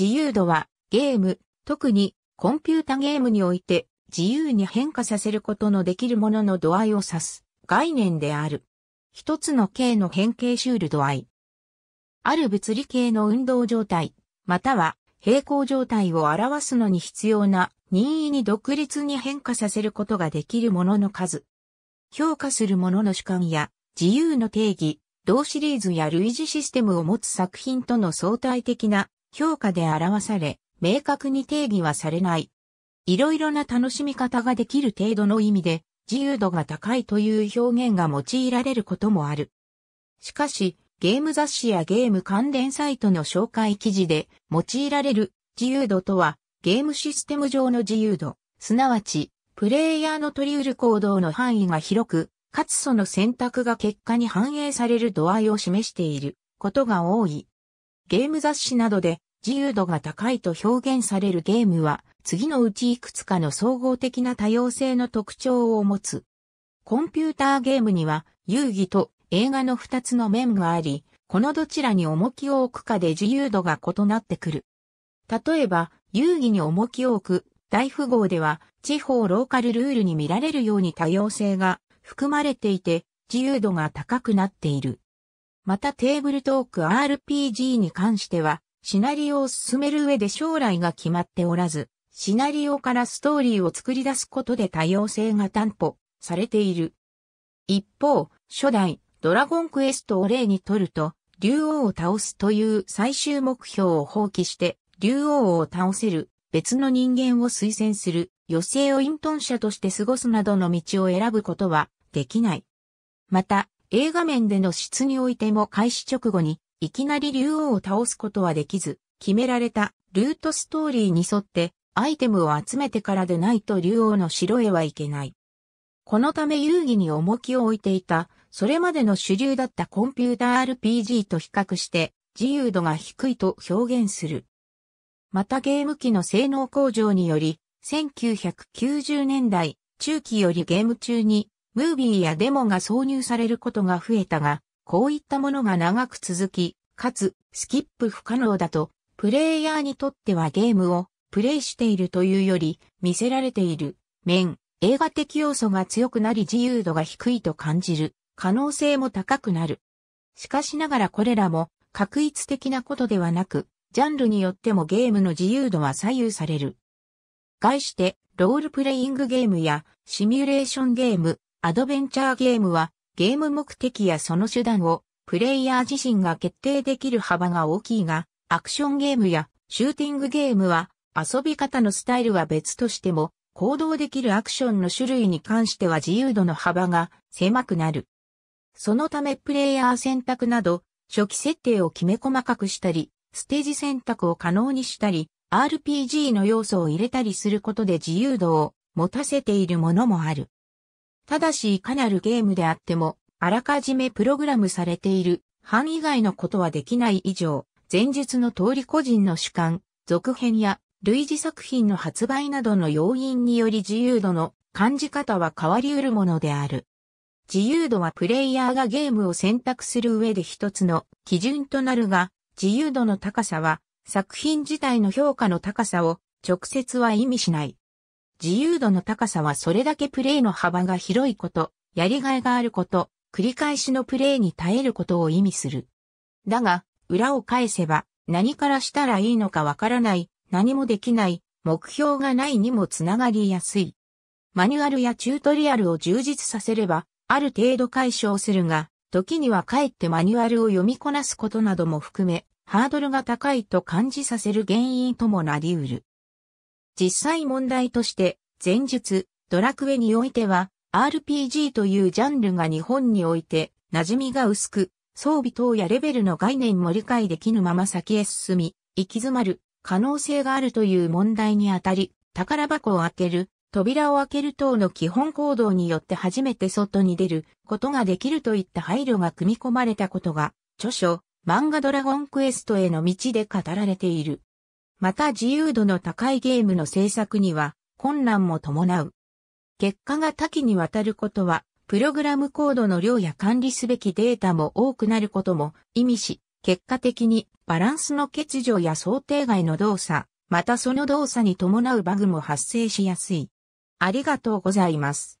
自由度はゲーム、特にコンピュータゲームにおいて自由に変化させることのできるものの度合いを指す概念である。一つの形の変形シュール度合い。ある物理系の運動状態、または平行状態を表すのに必要な任意に独立に変化させることができるものの数。評価するものの主観や自由の定義、同シリーズや類似システムを持つ作品との相対的な評価で表され、明確に定義はされない。いろいろな楽しみ方ができる程度の意味で、自由度が高いという表現が用いられることもある。しかし、ゲーム雑誌やゲーム関連サイトの紹介記事で用いられる自由度とは、ゲームシステム上の自由度、すなわち、プレイヤーの取り得る行動の範囲が広く、かつその選択が結果に反映される度合いを示していることが多い。ゲーム雑誌などで自由度が高いと表現されるゲームは、次のうちいくつかの総合的な多様性の特徴を持つ。コンピューターゲームには、遊戯と映画の2つの面があり、このどちらに重きを置くかで自由度が異なってくる。例えば、遊戯に重きを置く大富豪では、地方ローカルルールに見られるように多様性が含まれていて、自由度が高くなっている。またテーブルトーク RPG に関しては、シナリオを進める上で将来が決まっておらず、シナリオからストーリーを作り出すことで多様性が担保されている。一方、初代ドラゴンクエストを例にとると、竜王を倒すという最終目標を放棄して、竜王を倒せる別の人間を推薦する余生を隠遁者として過ごすなどの道を選ぶことはできない。また、映画面での質においても開始直後に、いきなり竜王を倒すことはできず、決められたルートストーリーに沿って、アイテムを集めてからでないと竜王の城へはいけない。このため遊戯に重きを置いていた、それまでの主流だったコンピューター RPG と比較して、自由度が低いと表現する。またゲーム機の性能向上により、1990年代中期よりゲーム中にムービーやデモが挿入されることが増えたが、こういったものが長く続き、かつ、スキップ不可能だと、プレイヤーにとってはゲームをプレイしているというより、見せられている面、映画的要素が強くなり自由度が低いと感じる、可能性も高くなる。しかしながらこれらも、確一的なことではなく、ジャンルによってもゲームの自由度は左右される。概して、ロールプレイングゲームやシミュレーションゲーム、アドベンチャーゲームは、ゲーム目的やその手段を、プレイヤー自身が決定できる幅が大きいが、アクションゲームやシューティングゲームは、遊び方のスタイルは別としても、行動できるアクションの種類に関しては自由度の幅が狭くなる。そのためプレイヤー選択など、初期設定をきめ細かくしたり、ステージ選択を可能にしたり、RPG の要素を入れたりすることで自由度を持たせているものもある。ただしいかなるゲームであっても、あらかじめプログラムされている範囲外のことはできない以上、前述の通り個人の主観、続編や類似作品の発売などの要因により自由度の感じ方は変わり得るものである。自由度はプレイヤーがゲームを選択する上で一つの基準となるが、自由度の高さは作品自体の評価の高さを直接は意味しない。自由度の高さはそれだけプレイの幅が広いこと、やりがいがあること、繰り返しのプレーに耐えることを意味する。だが、裏を返せば、何からしたらいいのかわからない、何もできない、目標がないにもつながりやすい。マニュアルやチュートリアルを充実させれば、ある程度解消するが、時にはかえってマニュアルを読みこなすことなども含め、ハードルが高いと感じさせる原因ともなり得る。実際問題として、前述、ドラクエにおいては、RPG というジャンルが日本において、馴染みが薄く、装備等やレベルの概念も理解できぬまま先へ進み、行き詰まる、可能性があるという問題にあたり、宝箱を開ける、扉を開ける等の基本行動によって初めて外に出ることができるといった配慮が組み込まれたことが、著書、漫画ドラゴンクエストへの道で語られている。また自由度の高いゲームの制作には困難も伴う。結果が多岐にわたることは、プログラムコードの量や管理すべきデータも多くなることも意味し、結果的にバランスの欠如や想定外の動作、またその動作に伴うバグも発生しやすい。ありがとうございます。